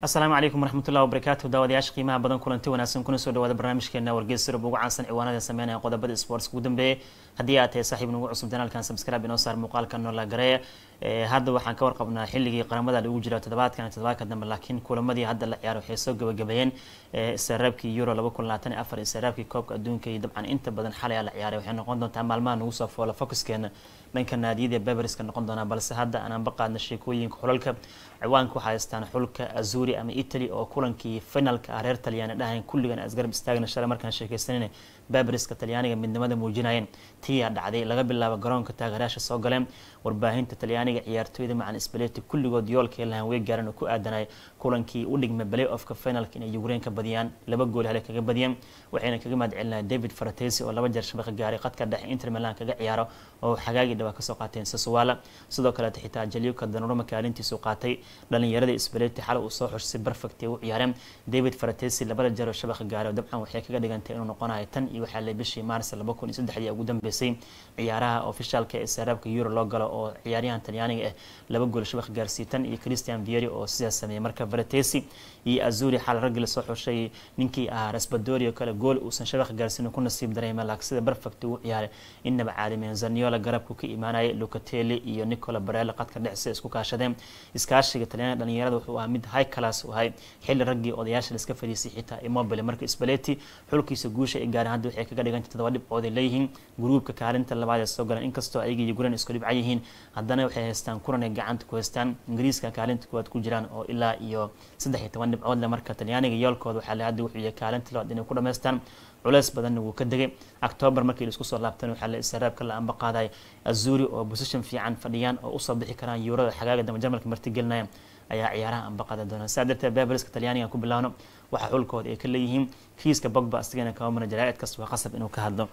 asalaamu calaykum waraxmatullah wabarakaatu daawadayaasha qiimaha badan kulanti wanaagsan kuna soo dhawaada barnaamijkeena wargeys ugu caansan ciwaanada sameynaya qodobada sports ugu dambeeyay haddii aad tahay saaxiib nagu cusub janaalkan subscribe inoo saar muuqaalka noola garee hadda waxaan ka warqabnaa xilligii qaramada lagu jira toddobaadkan toddobaadka dambe laakiin kulamadii hadda la ciyaaro waxay soo gabagabeeyeen saraabkii euro laba kun labaatan iyo afar iyo saraabkii koobka adduunka iyo dabcan inta badan xalay la ciyaaray waxay noqon doontaa maalmaha nagu soo foola focuskeena dhanka naadiyada beberska noqon doonaa balse hadda aan qaadna sheekooyinka xulalka ciwaanka waxaa haystaan xulka azuri ama italy oo kulankii finalka ah reer talyaani dhahayn kulligan asgarab istaagna shalay markaan sheekaysanayna babriska talyaaniga midnimada muujinayeen tiyaa dhacday laga bilaabo garoonka taageeraasha soo galeen warbaahinta talyaaniga ciyaartooyda macan sbaleti kulligood yoolkay lahan way gaareen oo ku aadanay kulankii u dhigma balay ofka finalka inay yukrain ka badiyaan laba gool hale kaga badiyeen waxayna kaga mahad celinayen david faratesi oo laba jeer shabaqa gaaray khadka dhexe inter milan kaga ciyaaro oo xagaagii dhawaa kasoo qaateen sasuwaala sidoo kaleeta xitaa jaliuka danaruma kaalintiisu qaatay dhalinyarada isbaleyti xalay uu soo xoshsay barfagti u ciyaareen david faratesi labada jeer oo shabaqa gaaray dabcan waxay kaga dhigantay inuu noqonaya tan iyo waxaa la bishii maars laba kun iyo saddexdii ugu dambeysay ciyaaraha ofishaalka ee saaraabka euro loo galo oo ciyaaryahan talyaaniga ah laba gool shabaka gaarsiiy tan iyo christian vieri oo sidaas sameeyey marka faratesi iyo azuri xaal raggi lasoo xusheeyay ninkii ahaa rasbadori oo kale gool uusan shabakh gaarsiin ku nasiib dareema laak sida barfect ugu ciyaaray inaba caalimiin zaniola garabku ka imaanayay lucatelli iyo nicola barello qadka dhexse isku kaashadeen iskaashiga talyaaniga dhalinyarada wuxuu ahaa mid high class u ahay xilli raggii odayaasha laiska fadhiisay xitaa immobile marka spaleti xulkiisa guusha ay gaareen hadda waxay kaga dhigan jirta todoba dhibcooday leeyihiin guruubka kaalinta labaad ee soo galeen inkastoo ayaga iyo guran isku dhibca yihiin haddana waxay haystaan kulan ay gacanta ku haystaan ingiriiska kaalinta kuwaad ku jiraan oo ilaa iyo saddex iyo toban dhib dhibcood leh marka talyaaniga yoolkooda waxaa la hadda wuxuu yahay kaalinta labaad inay ku dhammaystaan culays badanna wuu ka degay octoobar markii la isku soo laabtan waxaa la israabka la amba qaaday azuri oo position fiican fadhiyaan oo usoo bixi karaan yuurada xagaaga dambe jarmalka martigelinaya ayaa ciyaaraha amba qaadan doona saa darteed babelska talyaaniga ku bilaawno waxa xulkooda ay ka leeyihiin kiiska bogba isagana kawamana jaraa'idkas waa qasab inuu ka hadlo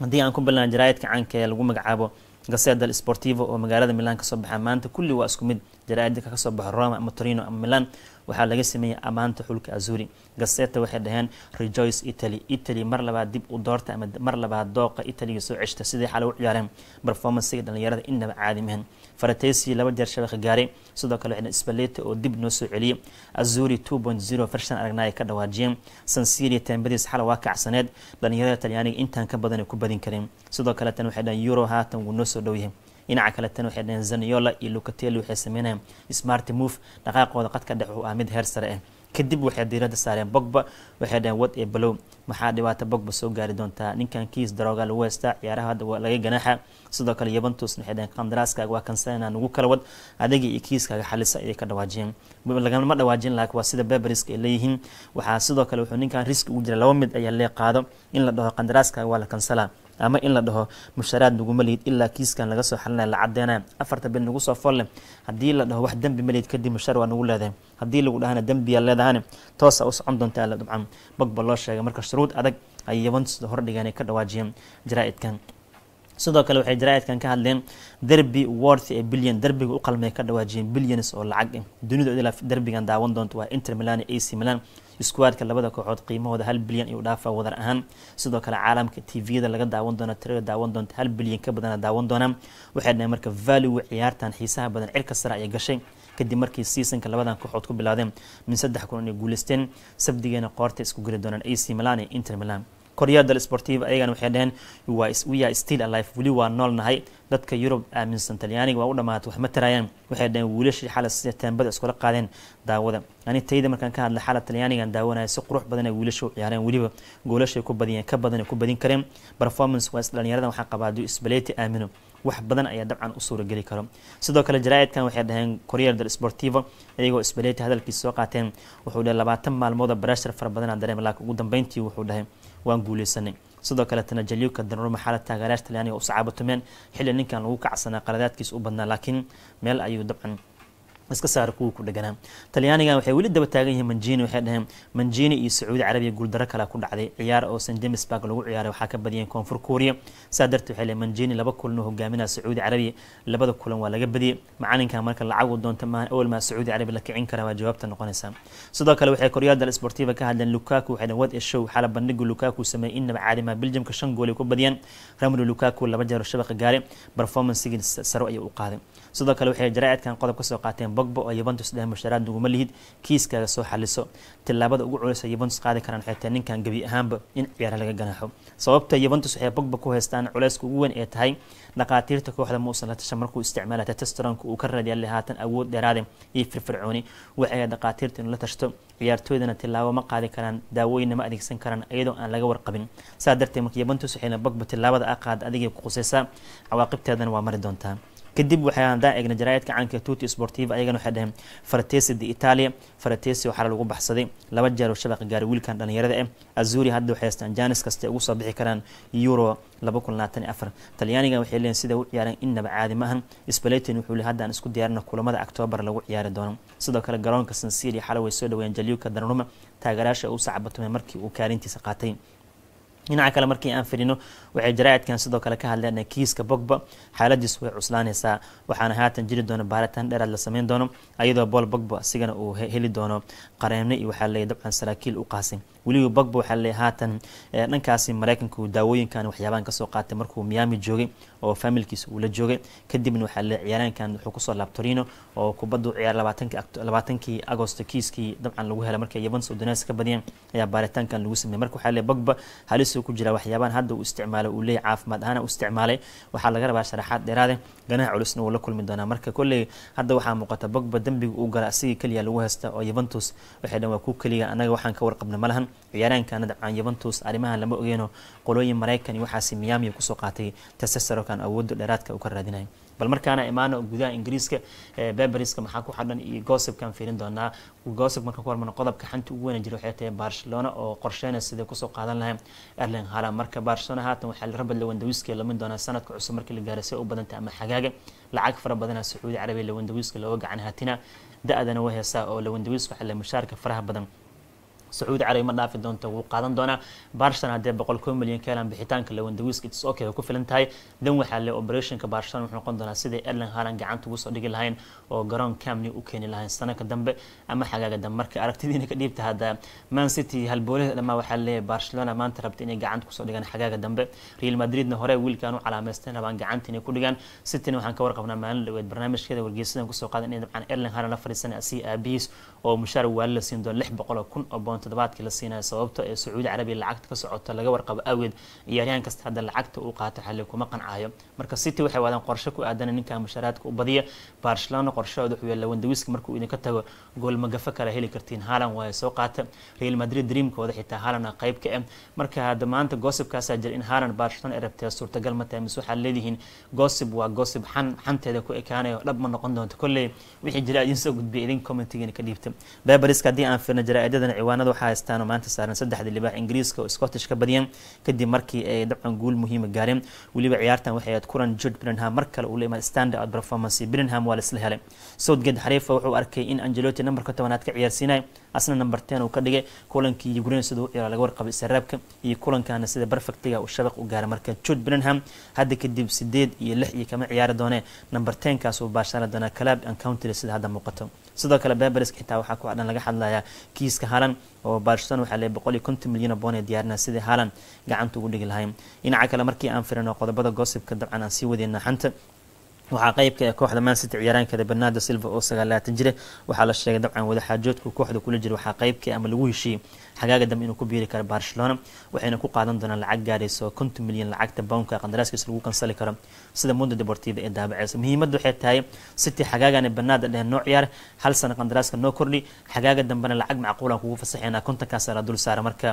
haddii aan ku bilaano jaraa'idka caanka ee lagu magacaabo gaseda sportivo oo magaalada milan ka soo baxa maanta kulli waa isku mid jaraa'idka ka soo baxa roma ama torino ama milan waxaa laga sameeyay amaanta xulka azuri gaseeta waxay dhaheen rejoice italy italy mar labaad dib u doorta ama mar labaad dooqa italiga soo ceshta sidii xalay u ciyaareen performancega dhallinyarada innaba caadi mahan faratesi laba jeer shabaqa gaaray sidoo kale waxna spaleta oo dib noo soo celiyey azuri 2.0 farshan aragnaa ay ka dhawaajiyeen sansiri tembadis xalay waa kacsaneed dhallinyarada talyaaniga intaan ka badan ku badin kareen sidoo kale tan waxay dhahen euro haatan wuu noo soo dhow yahay dhinaca kaletana waxay dhaheen zaniola iyo lucatelli waxay sameynayeen smart move dhaqaaqooda qadka dhex uu ah mid heer sare ah kadib waxay diirada saareen bogba waxay dhaheen wad ee balow maxaa dhibaato bogba soo gaari doontaa ninkan kiis darooga lagu heystaa ciyaaraha hadda laga ganaaxa sidoo kale yuventus waxay dhaheen qandaraaskaaga waa kansanana nugu kala wad adiga iyo kiiskaaga xalisa ayay ka dhawaajiyeen lagama dhawaajin laakiin waa sida beberiska ay leeyihiin waxaa sidoo kale wuxuu ninkan riski ugu jira laba mid ayaa lee qaado in la dhaho qandaraaskaaga waa la kansalaa ama in la dhaho musharaad naguma lihid ilaa kiiskan laga soo xalinaya la caddeynaya afarta bil nagu soo folle haddii la dhaho wax dembi ma kadib mushar waa nagu leedahay haddii lagu dhahana dembiyaa leedahani toosa u socon doontaa la dhubcan bog loo sheegay marka shuruud adag ayay yaban hor dhigeen ay ka dhawaajiyeen jaraa'idkan sidoo kale waxay jaraaidkan ka hadleen derby worth ee billion derbiga u qalmay ka dhawaajiyeen billions oo lacag eh. dunida derbigan daawan doonta waa inter milan ac milan iskuwaadka labada kooxood qiimahooda hal bilyan ayuu dhaafaa wadar ahaan sidoo kale caalamka tviyada laga daawan doona tirada daawan doonta hal bilyan ka badana daawan doonaa waxay dhahen marka valiwe ciyaartan xiisaha badan cirka sare ayay gashay kadib markii seasonka labadan kooxood ku bilaadeen min saddex kun inay guuleysteen sabdigeena qoorta isku geli doonaan ac milan iyo inter milan koryaa del sportiva ayagana waxay dhaheen wya still alife weli waa nool nahay dadka yurub aaminsan ah, talyaaniga waa u dhamaatay wax ma taraayaan waxay dhaheen wiilashii xalay seteembada iskula qaadeen daawada ani tayda markaan ka hadlay xala talyaanigan daawanaya si qurux badan ay wiilasha u ciyaareen weliba goolashay ku badiyeen ka badan ay ku badin kareen performance waa is dhalinyaradan waxaa qabaa duu isbaleyti aamino wax badan ayaa dabcan u suura geli karo sidoo kale jaraa'idkan waxay dhaheen courier del sportivo iyagoo isbaleeti hadalkiisa soo qaateen wuxuu dhahay labaatan maalmood barashar fara badanaa dareema laakiin ugu dambeyntii wuxuu dhahay waan guuleysanay sidoo kale kaleetana jaliuka danruma xaalad taageerayaasha talyaaniga u sacaabatumeen xilli ninkan lagu kacsanaa qaladaadkiisa u badnaa laakiin meel ayuu dabcan iska saara kuwa ku dheganaa talyaanigan waxay weli daba taagan yihiin manjini waxay dhaheen manjini iyo sacuudi carabiya guuldaro kalea ku dhacday ciyaar oo san james bark lagu ciyaaray waxaa ka badiyeen koonfur kuuriya saa dartee waxay leey manjini laba kulanuu hogaaminaa sacuudi carabiya labada kulan waa laga badiyey macalinkan marka lacag doonta maahan awal sacuudi carabiya la kicin kara waa jawaabta noqonaysaa sidoo kale waxay koryaada sportiva ka hadleen lukaku waxay dhaheen wad eshow xala bandhigu lukaku sameeyey innaba caadimaa biljamka shan gool ay ku badiyeen ramlu lukaku laba jeero shabaqa gaare performancigii saro ayuu u qaaday sidoo kale waxay jaraa'idkan qodob ka qaateen bogbo oo yuventus dheh musharaad naguma lihid kiiskaaga soo xaliso tilaabada ugu culeysa yuventus qaadi karaan waxay tahay ninkan gebi ahaanba in ciyaara laga ganaaxo sababta yuventus waxay bogba ku haystaan culeyska ugu weyn ee tahay dhaqaatiirta kooxda muusan la tasha markuu isticmaala testosteronka uu ka raadiyaalay haatan awood dheeraade iyo firfircooni waxay dhaqaatiirta inuu la tashto ciyaartooydana tilaabo ma qaadi karaan daawooyinna ma adeegsan karaan iyadoo aan laga warqabin saa darteed marka yuventus waxayna bogba tillaabada a qaad adigay ku qusaysaa cawaaqibteedana waa mari doontaa kadib waxay eegnay jaraa-idka caanka tuti sportiva ayagana waxay dhaheen faratesi de italia faratesi waxaa lagu baxsaday laba jeer oo shabaqa gaaray wiilkan dhalinyarada ah eh. azuri hadda waxay haystaan janis kaste ugu soo bixi karaan euro talyaanigan waxay leeyiin siday u ciyaareen innaba caadi ma ahan spalatin wuxuu le haddaan isku diyaarino kulamada octoobar lagu ciyaari doono sidoo kale garoonka sansiria xalay way soo dhaweeyeen jaliuka danaruma taageeraasha uu sacbatumay markii uu kaarintiisa qaatay dhinaca kale markii aan fidhino waxay jaraa-idkan sidoo kale ka hadleen kiiska bogba xaaladiisu way cuslaanaysaa waxaana haatan jiri doona baaritaan dheeraad la sameyn doono ayadoo bool bogba asigana uu heli doono qareemne iyo waxaa leeyay dabcan saraakiil u qaasay weliba bagba waxaa le haatan dhankaasi maraykanka daawooyinkan waxyaabahan kasoo qaatay markuu miyaami joogay oo faamilkiisa uu joogay kadibna waxaa le ciyaaraankan wuxuu kusoo laabtorino oo kubaddu ciyaar labaatankii agosto kiiskii dabcan lagu hela markay yaban sudanes ka badiyeen ayaa baaritaankan lagu sameeyey marka waxaa le bagba halisuu ku jira waxyaabahan hadda uu isticmaalay uu leeyahy caafimaad ahaan u isticmaalay waxaa laga rabaa sharaxaad dheeraade ah. ganaha culusna wuu la kulmi doonaa marka kolley hadda waxaa muuqata bagba dembiga uu gala asigii keliya lagu haysta oo yuventus waxay dhan waa ku keliya annaga waxaan ka warqabna ma ciyaaryaankan dabcan yuventus arrimahan lama ogeyno qolooyin maraykan iyo waxaasi kusoo qaatay tasasarokan awoodda dheeraadka uu ka raadinayo bal markaana imaano gudaha ingiriiska beberiska maxaa ku xadhan iyo gosibkan fiirin doonaa gosib marka ku hormarno qodobka xanta ugu weyna jira waxay tahay barcelona oo qorsheena siday kusoo qaadan lahayn erling hala marka barcelona haatan waxaa la rabad lawandawiski lamin doonaa sanadka cusub markii la gaara see u badanta ama xagaaga lacag fara badana sacuudi carabiya lawandawiska looga gacan hatina da-dana waa heesaa oo lawandawiska waxaa la mushaarka faraha badan sacuudi carabi ma dhaafi doonta wuu qaadan doonaa barshtan haddee boqol koo milyan ka helan bixitaanka lewandawiiska it's okay ku filan tahay dan waxaa le operationka barshtan wuxuu noqon doonaa siday erling haalan gacanta ugu soo dhigi lahayn oo garoon camni u keeni lahayn sanadka dambe ama xagaaga dambe marka aragtidiina ka dhiibta hadda man city halboolihda dhamaa waxaa leeyahay barcelona maanta rabta inay gacanta kusoo dhigaan xagaaga dambe real madridna hore wiilkan u calaameysteen rabaan gacanta inay ku dhigaan cityna waxaan ka warqabnaa maalin dhaweed barnaamijkeeda wargeysadan kusoo qaadan inay dabcan erling haalan la fadhiisanay asii aabihiis oo mushaar waali siin doono lix boqol oo kun oo bond doon todobaadkii la siinayo sababto ee sacuudi carabiya lacagta ka socota laga warqabo awgeed ciyaaryahan kasta hadda lacagta uu qaatay xalli kuma qancaayo marka city waxay waadaan qorshe ku aadan ninkan mushaaraadka u badiya barcelona qorshahooda wuxuu yahay lawandawiska markuu idinka tago gool magafo kale heli kartiin haalan waaya soo qaata real madrid dreamkooda xitaa haalan a qayb ka ah marka hadda maanta goosibkaasaa jira in haalan barcelona ay rabtee suurtagal ma tahay mise waxaad leedihiin goosib waa goosib xan xanteeda ku ekaanayo dhab ma noqon doonto kolley wixii jira idiin soo gudbiyay idin commentigiina ka dhiibta beberiska haddii aan fiirna jaraa'idadana ciwaanada dhibcaad waxaa haystaan oo maanta saaran saddexda libaax ingiriiska oo scottish ka badiyeen kadib markii ay dabcan guul muhiima ah gaareen weliba ciyaartan waxay ahayd kulan jude Bellingham mar kale uu la standard performance Bellingham waa la helay Southgate xariifa wuxuu arkay in Ancelotti numberka 10 ka ciyaarsiinay asna number ten uu ka dhigay kulankii Ukraine sidoo ciyaar laga warqabay sarraabka iyo kulankaana sida perfectiga uu shabaq u gaaray marka Jude Bellingham hadda kadib sideed iyo lix iyo kama ciyaari doone number 10 kaas uu baashaara doona club and county sida hadda muuqato sidoo kale beberesk xitaa waxaa ku dhan laga hadlayaa kiiska halan oo barshton waxaa leey boqol iyo konton milyan oo boonee diyaarina sidii halan gacanta ugu dhigi lahay dhinaca kale markii aan firino qodobada goosibka dabcan aan sii wadeyna xanta waxaa qeybka ee kooxda mansity ciyaaraankada bernardo silva oo sagaalaatan jira waxaa la sheegay dabcan wadaxaajoodku kooxda kula jira waxaa qeybka ama lagu heshiiyey xagaaga dambe inuu ku biiri karo barcelona waxayna ku qaadan doonaan lacag gaarayso konton milyan lacagta bownka qandaraaskiisa lagu kansali karo sida mundo deportiva ee daabaceysa muhiimadda waxay tahay city xagaagana bernardo dhehe noo ciyaar hal sano qandaraaska noo kordhi xagaaga dambena lacag macquulaan kugu fasaxaynaa kontonkaasa la dul saara marka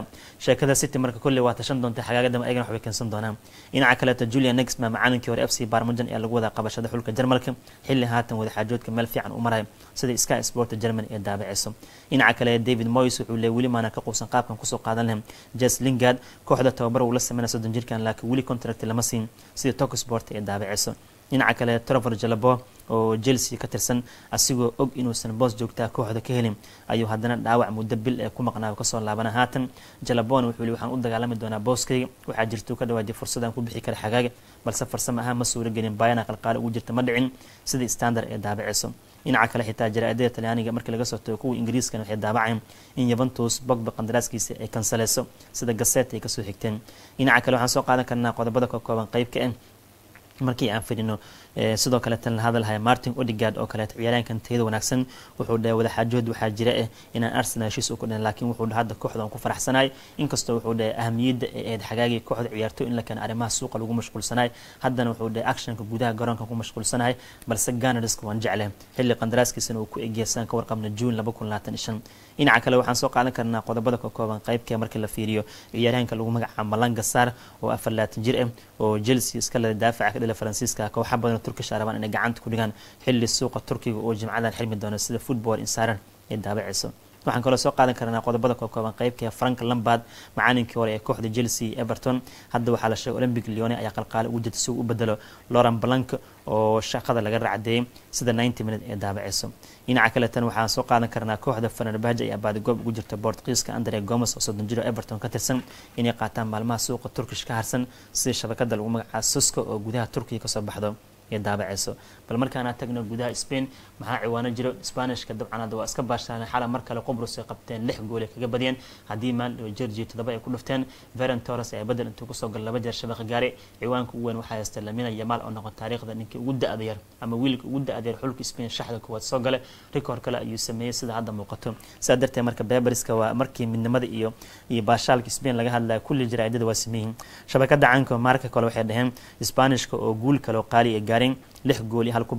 sheekada city marka kolley waa tashan doonta xagaaga dambe ayagana waxbay keensan doonaan dhinaca kaleeto julian nexma macaalinkii hore f c barmujan ayaa lagu wadaa qabashada kubadda xulka jarmalka xili haatan wadaxaajoodka meel fiican u maraya sida sky sporta germany ee daabiciso dhinaca kale david moyes wuxuu le weli maana ka quusan qaabkan kusoo qaadan lahe jes lingard kooxda tababar uu la sameynaya soddon jirkan laakiin weli contract lama siin sida toksport ee daabiciso dhinaca kale trover jalabo oo chelsea ka tirsan asigoo og inuusan boos joogtaa kooxda ka helin ayuu haddana dhaawac muddo bil ee ah ku maqnaa kasoo laabana haatan jalabona wuxuu li waxaan u dagaalami doonaa booskayga waxaa jirtuu ka dhawaaji fursadaan ku bixi kara xagaaga balse farsama ahaan ma suuro gelin baayana ugu jirta ma dhicin sidai standard ee daabiceyso dhinaca kale xitaa jaraa-adada talyaaniga markii laga soo tago kuwa ingiriiskana waxay daabaceen in yuventus bogba qandaraaskiisa ay kansaleyso sida gaset ay kasoo xigteen dhinaca kale waxaan soo qaadan karnaa qodobada ka kooban qeyb ka ah markii aan fidhino eh, sidoo kaleeta la hadalhaya martin odigard oo kaleeta ciyaaraankan tayada wanaagsan wuxuu dhahay wadaxaajood waxaa jira eh inaan arsenal heshiis u kudhan laakiin wuxuu dhahay hadda kooxdan ku faraxsanaay inkastoo wuxuu dhahay ahamiyadda ee eed xagaagii kooxda ciyaarto in la keeno arrimaha suuqa lagu mashquulsanaay haddana wuxuu dhahay actionka gudaha garoonka ku mashquulsanahay balse ganarska waan jecle xilli qandaraaskiisana uu ku egeysan ka warqabna juun laba kun labaatan ishan dhinaca kale waxaan soo qaadan karnaa qodobada ka kooban qaybka marka la fiiriyo ciyaaryahanka lagu magacaabo malanga saar oo afar ah laatan jir ah oo chelsea iska le daafaca ka dhala faransiiska kooxa badan turkish ay rabaan inay gacanta ku dhigaan xilli suuqa turkiga oo jimcadan xirmi doona sida football in saaran ee daabaceyso waxaan kaloo soo qaadan karnaa qodobada kookooban qeybka frank lambard macalinkii hore ee kooxda chelsea everton hadda waxaa la sheegay olympic leone ayaa qalqaale ugu jirta si uu u bedelo loran blank oo shaqada laga racdeeyey sida ninety minute ee daabaceyso dhinaca kaletan waxaan soo qaadan karnaa kooxda fenerbahje ayaa baadigoob ugu jirta bortkiiska andre gomes oo soddon jiro everton ka tirsan inay qaataan maalmaha suuqa turkish ka harsan sida shabakada lagu magacaa susko oo gudaha turkiya kasoo baxdo ee daabaceyso bal markaana tagno gudaha spain maxaa ciwaano jiro sbanishka dabcan hadda waa iska baashaanay xala mar kale qobrus ay qabteen lix gool ay kaga badiyeen haddii maal oo georgia toddoba ay ku dhufteen veren torres ayaa badel intuu kusoo gala laba jeer shabakha gaare ciwaanka ugu weyn waxaa haysta lamina yamaal oo noqon taariikhda ninkii ugu da-ada yar ama wiilka ugu da-ada yar xulka spain shaxda kuwaad soo gale rikoor kale ayuu sameeyey sida hadda muuqato saa darteed marka beberska waa markii midnimada iyo iyo baashaalka spain laga hadlaya kulli jaraa'idada waa sameeyihin shabakada caanka marka kale waxay dhaheen sbanishka oo guul kaleo qaali ee gaar gaarin lix gooli hal ku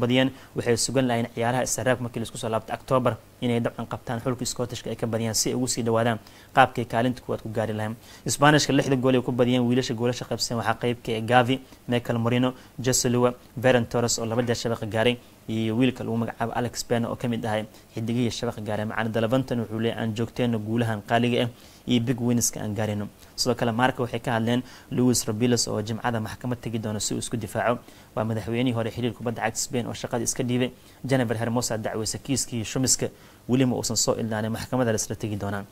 waxay sugan lahayn ciyaaraha istaraabka markii laisku soo laabtay octoobar inay dabcan qabtaan xulka scootishka ay ka badiyaan si ay ugu sii dhawaadaan qaabkay kaalinta kuwaad ku gaari lahayn isbaanishka lixda gool ay ku badiyeen wiilasha goolasha qaybsan waxaa qaybka ee gavi michael morino jesselua veron torres oo laba jeer shabaqa gaaray iyo wiilka lagu magacaabo alex ben oo kamid ahay xidigihii shabaqa gaare macana dalabantan wuxuu leey aan joogteeno guulahan qaaliga ah iyo big winska aan gaarino sidoo kale maarka waxay ka hadleen louis robiles oo jimcada maxkamad tegi doona si uu isku difaaco waa madaxweynihii hore xiriir kubadda cagta spain oo shaqada iska dhiibay jennifer hermosa dacweysa kiiskii shumiska welima uusan soo ildaanay maxkamada lasla tegi doonaan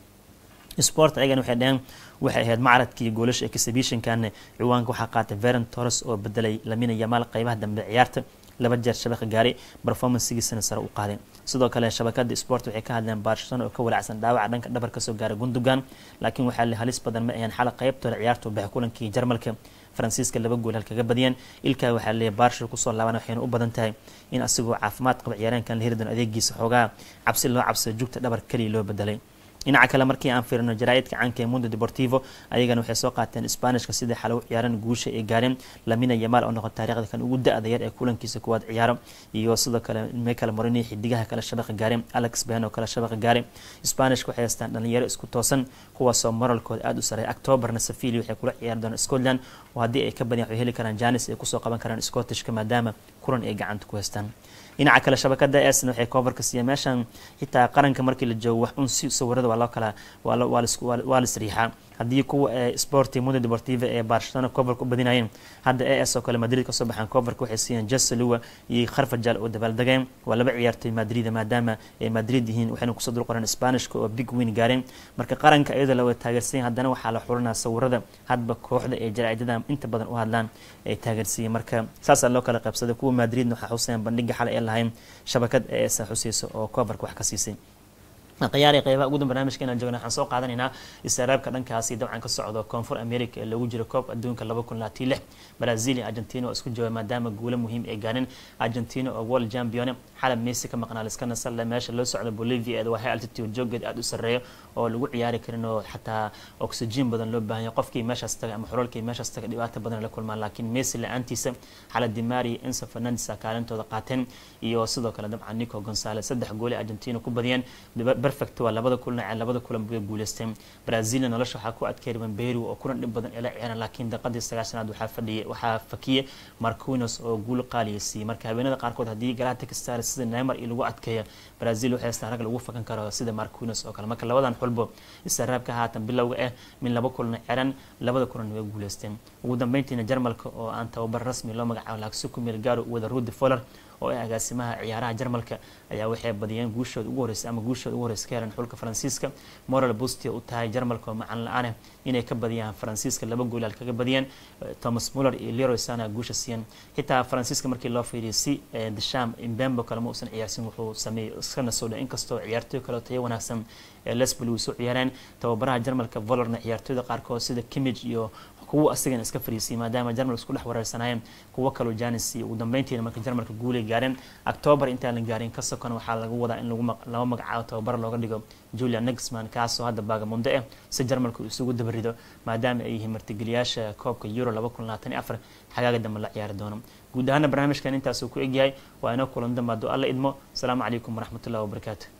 sport ayagana waxay dhaheen waxay ahayd macradkii goolasha exhibitionkan ciwaanka waxaa qaatay veron torres oo bedelay lamina yamaal qeybaha dambe ciyaarta laba jeer shabaka gaaray berformancegiisana sare u qaadeen sidoo kale shabakada sport waxay ka hadleen baarshatan oo ka walacsan dhaawaca dhanka dhabar kasoo gaaray gundugan laakiin waxaa la halis badan ma ayaan xala qaybtooda ciyaarta u baxay kulankii jarmalka faransiiska laba gool halkaga badiyeen ilka waxaa leeyahy baarshir kusoo laabaan waxayna u badan tahay in asigoo caafimaad qaba ciyaareenkan la heri doon adeegiisa xoogaa cabsi loo cabsada jugta dhabar keliya loo bedelay dhinaca kale markii aan fiirino idka caanka ee mundo deportivo ayagana waxay soo qaateen sbanishka sidai xale u ciyaaran guusha ay gaareen lamina yamaal oo noqon taariikhda kan ugu da-da yar ee kulankiisa kuwaad ciyaaro iyo sidoo kale michael morini xidigaha kale shabaqa gaareen alex ben oo kale shabaqa gaaray sbanishka waxay haystaan dhallinyaro isku toosan kuwaasoo moralkooda aada u sareey octoobarna safili waxay kula ciyaari doonaan scotland oo haddii ay ka badiyaan waxay heli karaan janis ay kusoo qaban karaan scottishka maadaama kulan ay gacanta ku haystaan dhinaca kale shabakada asin waxay koobar siiya meeshan xitaa qaranka markii la joogo wax un sawirada waa loo kala waa la sriixaa haddii kuwa eh, sporti mundo deportiva ee barcelona koobarka u badinayeen hadda as oo kale madrid kasoo baxaan koobarka waxay siiyeen jasalua iyo kharfajal oo dabaaldegeen waa laba ciyaartay madrida maadaama ay eh, madrid yihiin waxayna kusoo dul qoreen oo big weyn gaareen marka qaranka iyadoo lawa taageersiyen haddana waxaa la xulanaa sawirada hadba kooxda ee jaraa'idada inta badan u hadlaan ay taageersiiyeen marka saasaa loo kala qaybsaday kuwa madridna waxaa xusayan bandhiga xale ee lahayn shabakad ee eesa xuseysa oo coverka wax ka siisay qayaari qaybaha ugu dan barnaamijkan joogna waxaan soo qaadanaynaa istaraabka dhankaasi dabcan ka socdo koonfur america ee loogu jiro koob adduunka brazil iyo argentina oo isku jawaab maadaama guulo muhiim ay gaareen argentina oo world champion xalab messi ka maqnaa liska nasalla meesha loo socda bolivia eed waxay altitude joogeed aada u sarreeyo oo lagu ciyaari karin oo xataa oxygen badan loo baahan qofkii meeshaas taga ama xulolkii meeshaas taga dhibaata badan la kulmaan laakiin messi la-aantiisa xala dimari iyo enso fernandes a kaalintooda qaateen iyo sidoo kale dabcan nico gonzales saddex goole argentina ku badiyeen perfect waa labada kulan ee labada kulan buu guuleystay Brazil nolosha waxa ku adkeeyay Ribeiro oo kulan dhib badan ila ciyaar laakiin daqiiqadii 90aad fadhiyay waxa fakiyay Marquinhos oo guul qaaliyay marka habeenada qaarkood hadii Galacticos sida Neymar ilagu adkeeya Brazil waxay saarag lagu fakan karo sida Marquinhos oo kale marka labadan xulbo israabka haatan bilowga ah min laba kulan ciyaar labada kulan way guuleysteen ugu dambeyntiina Jarmalka oo aan tababar rasmi loo magacaabo Laksukumi Gaaro wada Rudi Fuller oo ah agaasimaha ciyaaraha jarmalka ayaa waxay badiyeen guushooda ugu horeysa ama guushooda ugu horeysa ka heleen xulka faransiiska moral bustia u tahay jarmalka oo macan la-aaneh ah inay ka badiyaan faransiiska laba goolaal kaga badiyeen eh, thomas muller iyo leroy sana guusha siiyeen xitaa faransiiska markii loo fiiriyo si eh, disham imbembo kale ma uusan ciyaarsin wuxuu sameeyey iskana soo dha inkastoo ciyaartoy kale tayo wanaagsan eh, lesbol way soo ciyaareen tababaraha jarmalka volorna ciyaartoyda qaarkood sida kimij iyo kuwa asagana iska fariisiyay maadaama jarmal isku dhex wareersanayeen kuwo kaloo janis iyo ugu dambeyntiina marka jarmalka guulay gaareen octoobar intaan la gaarin ka sokon waxaa lagu wadaa in laba magacaabo tababar looga dhigo julia nixman kaasoo hadda baagamundo ah eh si jarmalku isugu dabarido maadaama ay yihiin martigeliyaasha koobka euro xagaaga dambe la ciyaari doono guud ahaana barnaamijkan intaasuu ku egyahay waa inoo kulan dambe hadduu alla idmo asalaamu calaykum waraxmatullahi wabarakaatu